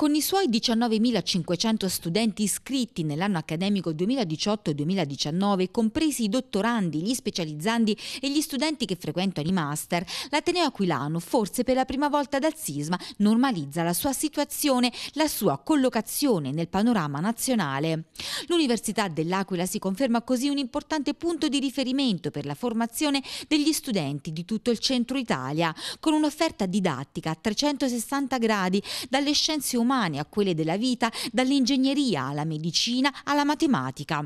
Con i suoi 19.500 studenti iscritti nell'anno accademico 2018-2019, compresi i dottorandi, gli specializzandi e gli studenti che frequentano i master, l'Ateneo Aquilano, forse per la prima volta dal sisma, normalizza la sua situazione, la sua collocazione nel panorama nazionale. L'Università dell'Aquila si conferma così un importante punto di riferimento per la formazione degli studenti di tutto il centro Italia, con un'offerta didattica a 360 gradi dalle scienze umane umane a quelle della vita, dall'ingegneria alla medicina alla matematica.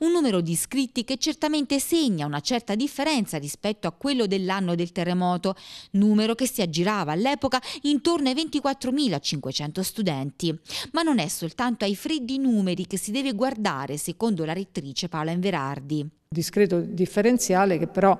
Un numero di iscritti che certamente segna una certa differenza rispetto a quello dell'anno del terremoto, numero che si aggirava all'epoca intorno ai 24.500 studenti. Ma non è soltanto ai freddi numeri che si deve guardare, secondo la rettrice Paola Inverardi. discreto differenziale che però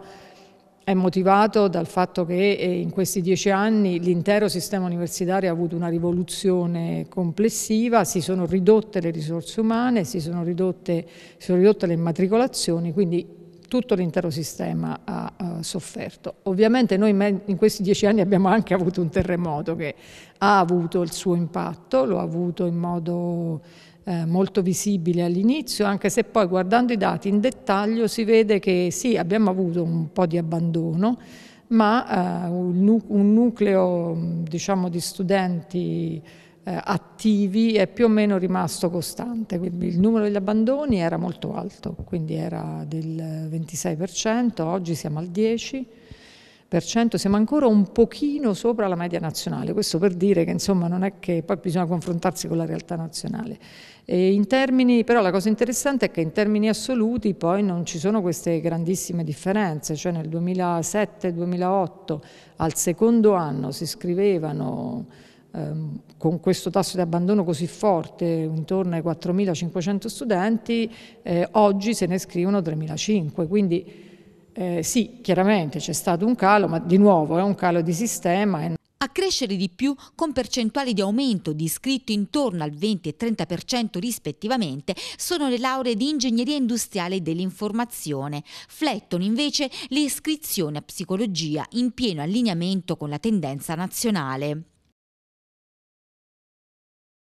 è motivato dal fatto che eh, in questi dieci anni l'intero sistema universitario ha avuto una rivoluzione complessiva, si sono ridotte le risorse umane, si sono ridotte, si sono ridotte le immatricolazioni, quindi tutto l'intero sistema ha uh, sofferto. Ovviamente noi in questi dieci anni abbiamo anche avuto un terremoto che ha avuto il suo impatto, lo ha avuto in modo eh, molto visibile all'inizio, anche se poi guardando i dati in dettaglio si vede che sì, abbiamo avuto un po' di abbandono, ma eh, un, nucleo diciamo, di studenti eh, attivi è più o meno rimasto costante, il numero degli abbandoni era molto alto, quindi era del 26%, oggi siamo al 10%, siamo ancora un pochino sopra la media nazionale, questo per dire che insomma non è che poi bisogna confrontarsi con la realtà nazionale. Termini, però la cosa interessante è che in termini assoluti poi non ci sono queste grandissime differenze, cioè nel 2007-2008 al secondo anno si scrivevano ehm, con questo tasso di abbandono così forte, intorno ai 4.500 studenti, eh, oggi se ne scrivono 3.500, quindi eh, sì, chiaramente c'è stato un calo, ma di nuovo è un calo di sistema. A crescere di più con percentuali di aumento di iscritti intorno al 20 e 30% rispettivamente sono le lauree di ingegneria industriale e dell'informazione. Flettono invece le iscrizioni a psicologia in pieno allineamento con la tendenza nazionale.